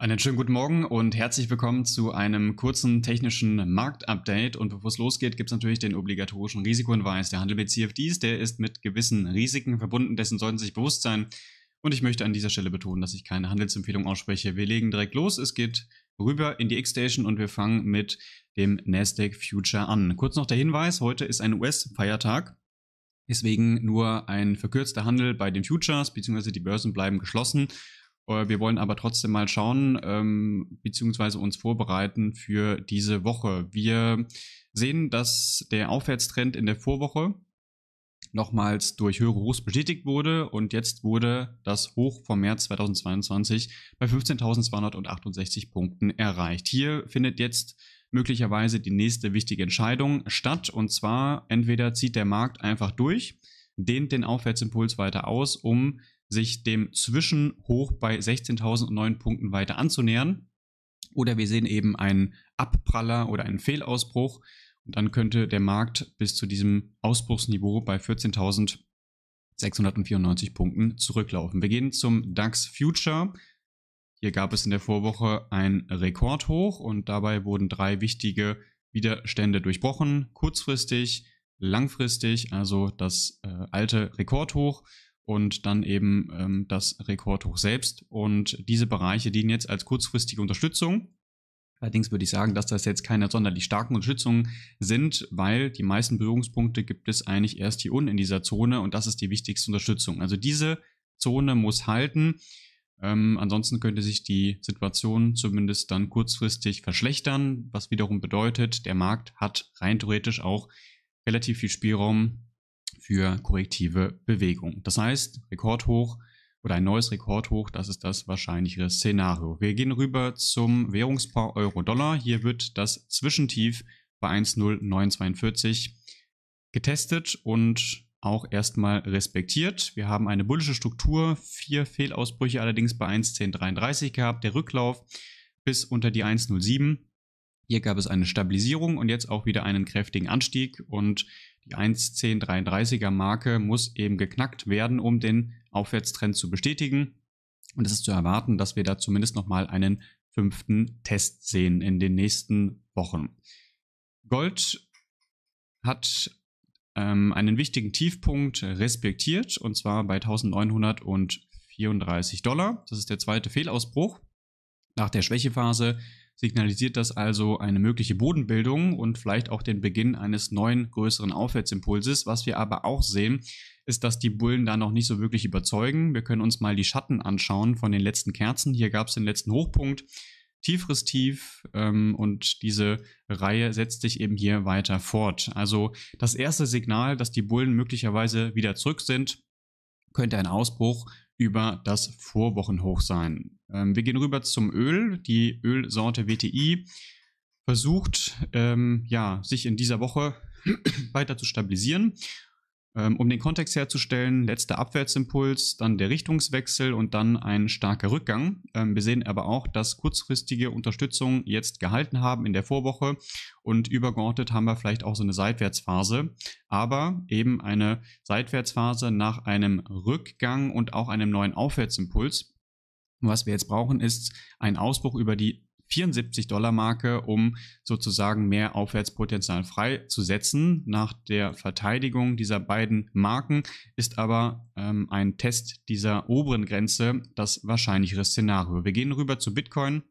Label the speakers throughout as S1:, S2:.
S1: Einen schönen guten Morgen und herzlich willkommen zu einem kurzen technischen Marktupdate. Und bevor es losgeht, gibt es natürlich den obligatorischen Risikohinweis. Der Handel mit CFDs, der ist mit gewissen Risiken verbunden, dessen sollten Sie sich bewusst sein. Und ich möchte an dieser Stelle betonen, dass ich keine Handelsempfehlung ausspreche. Wir legen direkt los. Es geht rüber in die X-Station und wir fangen mit dem Nasdaq Future an. Kurz noch der Hinweis, heute ist ein US-Feiertag. Deswegen nur ein verkürzter Handel bei den Futures, beziehungsweise die Börsen bleiben geschlossen. Äh, wir wollen aber trotzdem mal schauen, ähm, beziehungsweise uns vorbereiten für diese Woche. Wir sehen, dass der Aufwärtstrend in der Vorwoche nochmals durch höhere Hochs bestätigt wurde und jetzt wurde das Hoch vom März 2022 bei 15.268 Punkten erreicht. Hier findet jetzt möglicherweise die nächste wichtige Entscheidung statt und zwar entweder zieht der Markt einfach durch, dehnt den Aufwärtsimpuls weiter aus, um sich dem Zwischenhoch bei 16.009 Punkten weiter anzunähern. Oder wir sehen eben einen Abpraller oder einen Fehlausbruch. Und dann könnte der Markt bis zu diesem Ausbruchsniveau bei 14.694 Punkten zurücklaufen. Wir gehen zum DAX Future. Hier gab es in der Vorwoche ein Rekordhoch und dabei wurden drei wichtige Widerstände durchbrochen. Kurzfristig, langfristig, also das äh, alte Rekordhoch und dann eben ähm, das Rekordhoch selbst. Und diese Bereiche dienen jetzt als kurzfristige Unterstützung. Allerdings würde ich sagen, dass das jetzt keine sonderlich starken Unterstützungen sind, weil die meisten Berührungspunkte gibt es eigentlich erst hier unten in dieser Zone und das ist die wichtigste Unterstützung. Also diese Zone muss halten. Ähm, ansonsten könnte sich die Situation zumindest dann kurzfristig verschlechtern, was wiederum bedeutet, der Markt hat rein theoretisch auch relativ viel Spielraum, für korrektive Bewegung. Das heißt, Rekordhoch oder ein neues Rekordhoch, das ist das wahrscheinlichere Szenario. Wir gehen rüber zum Währungspaar Euro-Dollar. Hier wird das Zwischentief bei 1,0942 getestet und auch erstmal respektiert. Wir haben eine bullische Struktur, vier Fehlausbrüche allerdings bei 1,1033 gehabt, der Rücklauf bis unter die 1,07 hier gab es eine Stabilisierung und jetzt auch wieder einen kräftigen Anstieg und die 1.10.33er Marke muss eben geknackt werden, um den Aufwärtstrend zu bestätigen. Und es ist zu erwarten, dass wir da zumindest nochmal einen fünften Test sehen in den nächsten Wochen. Gold hat ähm, einen wichtigen Tiefpunkt respektiert und zwar bei 1934 Dollar. Das ist der zweite Fehlausbruch. Nach der Schwächephase signalisiert das also eine mögliche Bodenbildung und vielleicht auch den Beginn eines neuen größeren Aufwärtsimpulses. Was wir aber auch sehen, ist, dass die Bullen da noch nicht so wirklich überzeugen. Wir können uns mal die Schatten anschauen von den letzten Kerzen. Hier gab es den letzten Hochpunkt, tieferes Tief ähm, und diese Reihe setzt sich eben hier weiter fort. Also das erste Signal, dass die Bullen möglicherweise wieder zurück sind, könnte ein Ausbruch über das Vorwochenhoch sein. Ähm, wir gehen rüber zum Öl. Die Ölsorte WTI versucht, ähm, ja, sich in dieser Woche weiter zu stabilisieren ähm, um den Kontext herzustellen, letzter Abwärtsimpuls, dann der Richtungswechsel und dann ein starker Rückgang. Ähm, wir sehen aber auch, dass kurzfristige Unterstützung jetzt gehalten haben in der Vorwoche und übergeordnet haben wir vielleicht auch so eine Seitwärtsphase, aber eben eine Seitwärtsphase nach einem Rückgang und auch einem neuen Aufwärtsimpuls. Was wir jetzt brauchen, ist ein Ausbruch über die 74-Dollar-Marke, um sozusagen mehr Aufwärtspotenzial freizusetzen. Nach der Verteidigung dieser beiden Marken ist aber ähm, ein Test dieser oberen Grenze das wahrscheinlichere Szenario. Wir gehen rüber zu Bitcoin.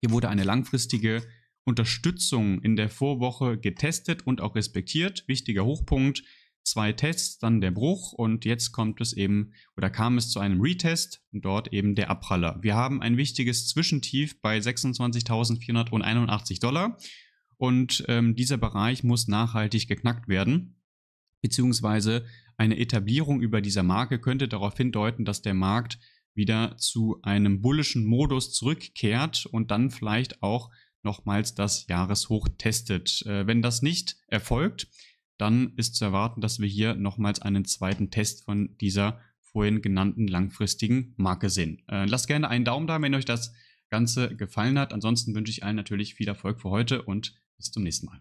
S1: Hier wurde eine langfristige Unterstützung in der Vorwoche getestet und auch respektiert. Wichtiger Hochpunkt zwei Tests, dann der Bruch und jetzt kommt es eben oder kam es zu einem Retest und dort eben der Abpraller. Wir haben ein wichtiges Zwischentief bei 26.481 Dollar und ähm, dieser Bereich muss nachhaltig geknackt werden, beziehungsweise eine Etablierung über dieser Marke könnte darauf hindeuten, dass der Markt wieder zu einem bullischen Modus zurückkehrt und dann vielleicht auch nochmals das Jahreshoch testet. Äh, wenn das nicht erfolgt, dann ist zu erwarten, dass wir hier nochmals einen zweiten Test von dieser vorhin genannten langfristigen Marke sehen. Äh, lasst gerne einen Daumen da, wenn euch das Ganze gefallen hat. Ansonsten wünsche ich allen natürlich viel Erfolg für heute und bis zum nächsten Mal.